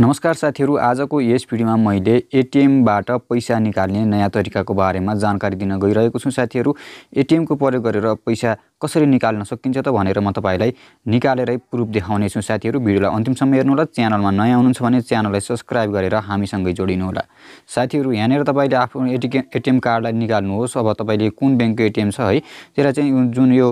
नमस्कार साथीहरू आजको यस भिडियोमा मैले एटिएमबाट पैसा निकाल्ने नयाँ तरिकाको बारेमा जानकारी दिन गइरहेको छु साथीहरू एटिएमको प्रयोग गरेर पैसा कसरी निकाल्न सकिन्छ त भनेर म तपाईँलाई निकालेरै प्रुफ देखाउनेछु साथीहरू भिडियोलाई अन्तिमसम्म हेर्नुहोला च्यानलमा नयाँ आउनुहुन्छ भने च्यानललाई सब्सक्राइब गरेर हामीसँगै जोडिनु होला साथीहरू यहाँनिर तपाईँले आफ्नो एटिएम एटिएम कार्डलाई निकाल्नुहोस् अब तपाईँले कुन ब्याङ्कको एटिएम छ है त्यसलाई चाहिँ जुन यो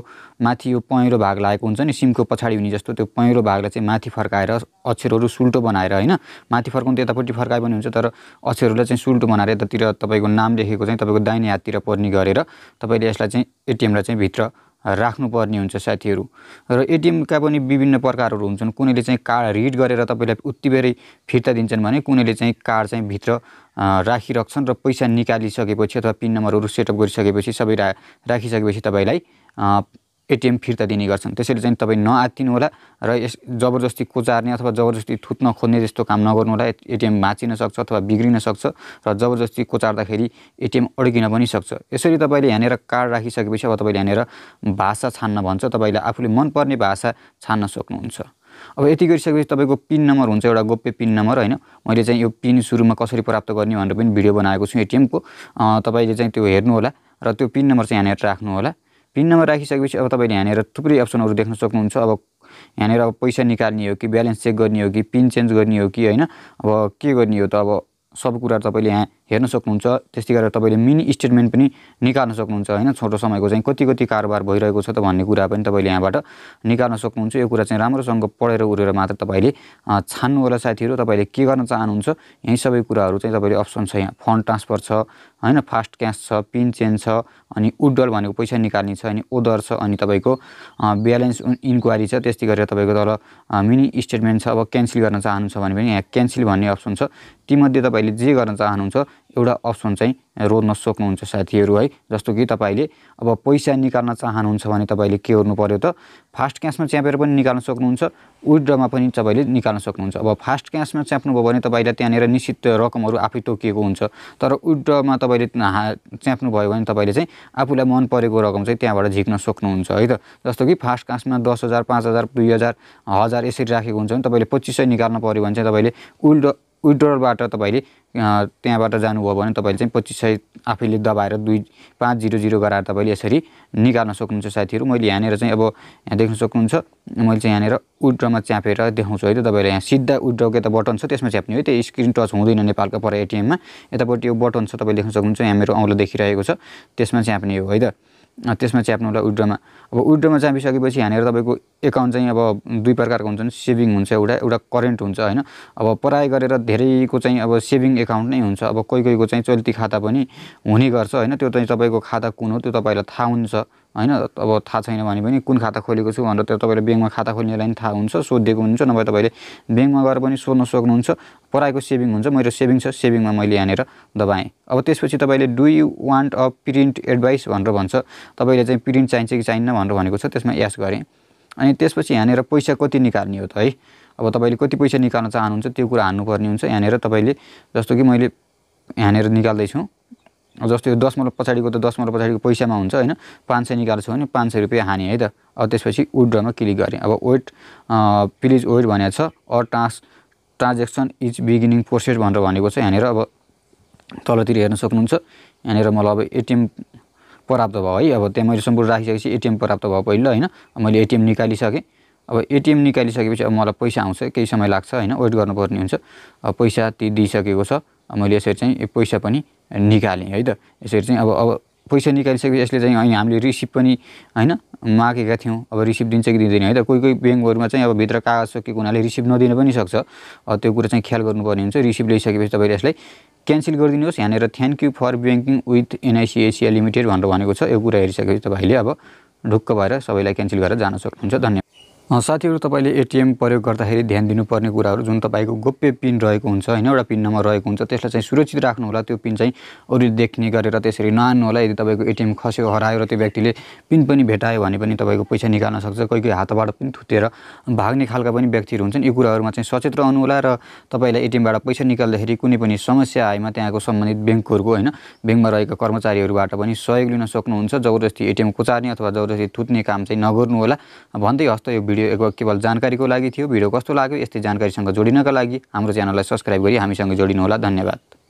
माथि यो पहेँलो भाग लागेको हुन्छ नि सिमको पछाडि हुने जस्तो त्यो पहेँलो भागलाई चाहिँ माथि फर्काएर अक्षरहरू सुल्टो बनाएर होइन माथि फर्काउनु त्यतापट्टि फर्काए पनि हुन्छ तर अक्षरहरूलाई चाहिँ सुल्टो बनाएर यतातिर तपाईँको नाम लेखेको चाहिँ तपाईँको दाहिने हाततिर पर्ने गरेर तपाईँले यसलाई चाहिँ एटिएमलाई चाहिँ भित्र राख्नुपर्ने हुन्छ साथीहरू र एटिएमका पनि विभिन्न प्रकारहरू हुन्छन् कुनैले चाहिँ कार्ड रिड गरेर तपाईँलाई उत्ति बेरै फिर्ता दिन्छन् भने कुनैले चाहिँ कार्ड चाहिँ भित्र राखिरहन्छन् र पैसा निकालिसकेपछि अथवा पिन नम्बरहरू सेटअप गरिसकेपछि सबै रा राखिसकेपछि तपाईँलाई एटिएम फिर्ता दिने गर्छन् त्यसैले चाहिँ तपाईँ होला र यस जबरजस्ती कुचार्ने अथवा जबरजस्ती थुत्न खोज्ने जस्तो काम नगर्नु होला एटिएम भाँचिन सक्छ अथवा बिग्रिन सक्छ र जबरजस्ती कुचार्दाखेरि एटिएम अड्किन पनि सक्छ यसरी तपाईँले यहाँनिर कार्ड राखिसकेपछि अब तपाईँले यहाँनिर भाषा छान्न भन्छ तपाईँले आफूले मनपर्ने भाषा छान्न सक्नुहुन्छ अब यति गरिसकेपछि तपाईँको पिन नम्बर हुन्छ एउटा गोप्य पिन नम्बर होइन मैले चाहिँ यो पिन सुरुमा कसरी प्राप्त गर्ने भनेर पनि भिडियो बनाएको छु एटिएमको तपाईँले चाहिँ त्यो हेर्नु होला र त्यो पिन नम्बर चाहिँ यहाँनिर होला पिन नम्बर राखिसकेपछि अब तपाईँले यहाँनिर थुप्रै अप्सनहरू देख्न सक्नुहुन्छ अब यहाँनिर अब पैसा निकाल्ने हो कि ब्यालेन्स चेक गर्ने हो कि पिन चेन्ज गर्ने हो कि होइन अब के गर्ने हो त अब सब कुरा तपाईँले यहाँ हेर्न सक्नुहुन्छ त्यस्तै गरेर तपाईँले मिनी स्टेटमेन्ट पनि निकाल्न सक्नुहुन्छ होइन छोटो समयको चाहिँ कति कति कारोबार भइरहेको छ त भन्ने कुरा पनि तपाईँले यहाँबाट निकाल्न सक्नुहुन्छ यो कुरा चाहिँ राम्रोसँग पढेर उडेर मात्र तपाईँले छान्नु होला साथीहरू तपाईँले के गर्न चाहनुहुन्छ यही सबै कुराहरू चाहिँ तपाईँले अप्सन छ यहाँ फन्ड ट्रान्सफर छ होइन फास्ट क्यास छ पिन चेन्ज छ अनि उडल भनेको पैसा निकाल्ने छ अनि ओदर छ अनि तपाईँको ब्यालेन्स इन्क्वायरी छ त्यस्तै गरेर तपाईँको तल मिनी स्टेटमेन्ट छ अब क्यान्सल गर्न चाहनुहुन्छ भने पनि यहाँ क्यान्सल भन्ने अप्सन छ तीमध्ये तपाईँले जे गर्न चाहनुहुन्छ एउटा अप्सन चाहिँ रोज्न सक्नुहुन्छ साथीहरू है जस्तो कि तपाईँले अब पैसा निकाल्न चाहनुहुन्छ भने तपाईँले के गर्नु पऱ्यो त फास्ट क्यासमा च्यापेर पनि निकाल्न सक्नुहुन्छ विड्रमा पनि तपाईँले निकाल्न सक्नुहुन्छ अब फास्ट क्यासमा च्याप्नुभयो भने तपाईँलाई त्यहाँनिर निश्चित रकमहरू आफै तोकिएको हुन्छ तर विड्रमा तपाईँले च्याप्नुभयो भने तपाईँले चाहिँ आफूलाई मन परेको रकम चाहिँ त्यहाँबाट झिक्न सक्नुहुन्छ है त जस्तो कि फास्ट क्यासमा दस हजार पाँच हजार दुई हजार हजार यसरी राखेको हुन्छ भने तपाईँले पच्चिस सय निकाल्नु पऱ्यो भने चाहिँ तपाईँले विथड्र विड्रोलबाट तपाईँले त्यहाँबाट जानुभयो भने तपाईँले चाहिँ पच्चिस सय आफैले दबाएर दुई पाँच जिरो जिरो गराएर तपाईँले यसरी निकाल्न सक्नुहुन्छ साथीहरू मैले यहाँनिर चाहिँ अब यहाँ देख्न सक्नुहुन्छ मैले चाहिँ यहाँनिर विड्रोमा च्यापेर देखाउँछु है त तपाईँले यहाँ सिधा विड्रोको यता बटन छ त्यसमा च्याप्ने है त्यो स्क्रिन टच हुँदैन नेपालको पर एटिएममा यतापट्टि यो बटन छ तपाईँ देख्न सक्नुहुन्छ यहाँ मेरो औँलो देखिरहेको छ त्यसमा च्याप्ने हो है त त्यसमा च्याप्नुलाई विड्रोमा अब विड्रोमा च्यापिसकेपछि यहाँनिर तपाईँको एकाउन्ट चाहिँ अब दुई प्रकारको हुन्छन् सेभिङ हुन्छ एउटा एउटा करेन्ट हुन्छ होइन अब पढाइ गरेर धेरैको चाहिँ अब सेभिङ एकाउन्ट नै हुन्छ अब कोही कोहीको चाहिँ चल्ती खाता पनि हुने गर्छ होइन त्यो चाहिँ तपाईँको खाता कुन हो त्यो तपाईँलाई थाहा हुन्छ होइन अब थाहा छैन भने पनि कुन खाता खोलेको छु भनेर त्यो तपाईँले ब्याङ्कमा खाता खोल्नेलाई पनि थाहा हुन्छ सोधिदिएको हुन्छ नभए तपाईँले ब्याङ्कमा गएर पनि सोध्न सक्नुहुन्छ पढाएको सेभिङ हुन्छ मेरो सेभिङ छ सेभिङमा मैले यहाँनिर दबाएँ अब त्यसपछि तपाईँले do you want a print advice भनेर भन्छ तपाईँले चाहिँ प्रिन्ट चाहिन्छ कि चाहिन्न भनेर भनेको छ त्यसमा यास गरेँ अनि त्यसपछि यहाँनिर पैसा कति निकाल्ने हो त है अब तपाईँले कति पैसा निकाल्न चाहनुहुन्छ त्यो कुरा हान्नुपर्ने हुन्छ यहाँनिर तपाईँले जस्तो कि मैले यहाँनिर निकाल्दैछु जस्तो यो दसमलक पछाडिको त दसमलक पछाडिको पैसामा हुन्छ होइन पाँच सय निकाल्छु भने पाँच सय रुपियाँ हाने है त अब त्यसपछि विड्रमा क्लिक गरेँ अब वेट प्लिज वेट भनेको छ or trans transaction is beginning process भनेर भनेको छ यहाँनिर अब तलतिर हेर्न सक्नुहुन्छ यहाँनिर मलाई अब एटिएम प्राप्त भयो है अब त्यहाँ मैले सम्पूर्ण राखिसकेपछि एटिएम प्राप्त भयो पहिलो होइन मैले एटिएम निकालिसकेँ अब एटिएम निकालिसकेपछि अब मलाई पैसा आउँछ केही समय लाग्छ होइन वेट गर्नुपर्ने हुन्छ अब पैसा ती दिइसकेको छ मैले यसरी चाहिँ पैसा पनि निकालेँ है त यसरी चाहिँ अब अब पैसा निकालिसकेपछि यसले चाहिँ होइन हामीले रिसिप्ट पनि होइन मागेका थियौँ अब रिसिप्ट दिन्छ कि दिँदैन है त कोही कोही ब्याङ्कहरूमा चाहिँ अब भित्र कागज सकेको हुनाले रिसिभ नदिन पनि सक्छ त्यो कुरा चाहिँ ख्याल गर्नुपर्ने हुन्छ रिसिभ ल्याइसकेपछि तपाईँले यसलाई क्यान्सल गरिदिनुहोस् यहाँनिर thank you for banking with NIC Asia limited भनेर भनेको छ यो कुरा हेरिसकेपछि तपाईँले अब ढुक्क भएर सबैलाई क्यान्सल गरेर जान सक्नुहुन्छ धन्यवाद साथीहरू तपाईँले एटिएम प्रयोग गर्दाखेरि ध्यान दिनुपर्ने कुराहरू जुन तपाईँको गोप्य पिन रहेको हुन्छ होइन एउटा पिन नम्बर रहेको हुन्छ त्यसलाई चाहिँ सुरक्षित राख्नु होला त्यो पिन चाहिँ अरूले देख्ने गरेर त्यसरी होला यदि तपाईँको एटिएम खस्यो हरायो र त्यो व्यक्तिले पिन पनि भेटायो भने पनि तपाईँको पैसा निकाल्न सक्छ कोही कोही हातबाट पनि थुतेर भाग्ने खालका पनि व्यक्तिहरू हुन्छन् यी कुराहरूमा चाहिँ सचेत रहनु होला र तपाईँलाई एटिएमबाट पैसा निकाल्दाखेरि कुनै पनि समस्या आएमा त्यहाँको सम्बन्धित ब्याङ्कहरूको होइन ब्याङ्कमा रहेका कर्मचारीहरूबाट पनि सहयोग लिन सक्नुहुन्छ जबरजस्ती एटिएम कुचार्ने अथवा जबरजस्ती थुत्ने काम चाहिँ नगर्नु होला भन्दै हस्त यो भिडियो केवल जानकारीको लागि थियो भिडियो कस्तो लाग्यो यस्तै जानकारीसँग जोडिनका लागि हाम्रो च्यानललाई सब्सक्राइब गरी हामीसँग जोडिनुहोला धन्यवाद